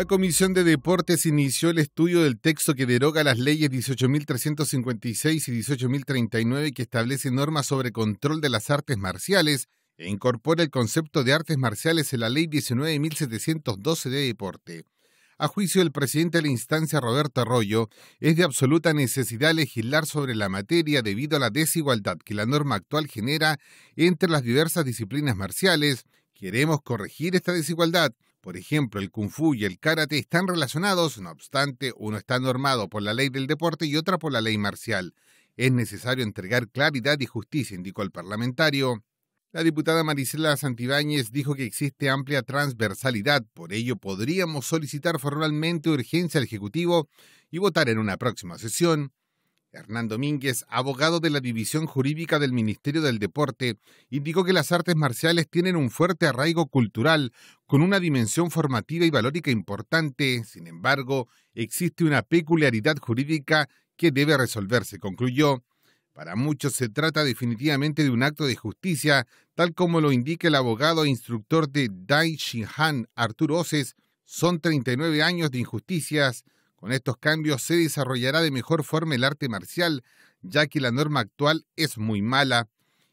La Comisión de Deportes inició el estudio del texto que deroga las leyes 18.356 y 18.039 que establece normas sobre control de las artes marciales e incorpora el concepto de artes marciales en la Ley 19.712 de Deporte. A juicio del presidente de la instancia, Roberto Arroyo, es de absoluta necesidad legislar sobre la materia debido a la desigualdad que la norma actual genera entre las diversas disciplinas marciales. Queremos corregir esta desigualdad por ejemplo, el kung fu y el karate están relacionados, no obstante, uno está normado por la ley del deporte y otra por la ley marcial. Es necesario entregar claridad y justicia, indicó el parlamentario. La diputada Marisela Santibáñez dijo que existe amplia transversalidad, por ello podríamos solicitar formalmente urgencia al Ejecutivo y votar en una próxima sesión Hernán Domínguez, abogado de la División Jurídica del Ministerio del Deporte, indicó que las artes marciales tienen un fuerte arraigo cultural, con una dimensión formativa y valórica importante. Sin embargo, existe una peculiaridad jurídica que debe resolverse, concluyó. Para muchos se trata definitivamente de un acto de justicia, tal como lo indica el abogado e instructor de Dai Shinhan, Arturo Oces. Son 39 años de injusticias, con estos cambios se desarrollará de mejor forma el arte marcial, ya que la norma actual es muy mala.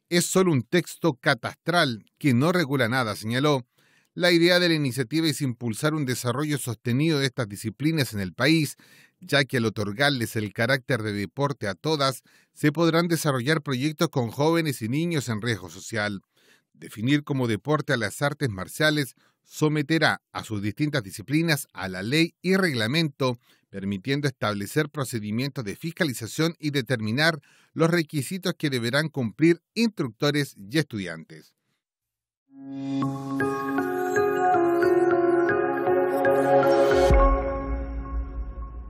Es solo un texto catastral que no regula nada, señaló. La idea de la iniciativa es impulsar un desarrollo sostenido de estas disciplinas en el país, ya que al otorgarles el carácter de deporte a todas, se podrán desarrollar proyectos con jóvenes y niños en riesgo social. Definir como deporte a las artes marciales someterá a sus distintas disciplinas a la ley y reglamento, permitiendo establecer procedimientos de fiscalización y determinar los requisitos que deberán cumplir instructores y estudiantes.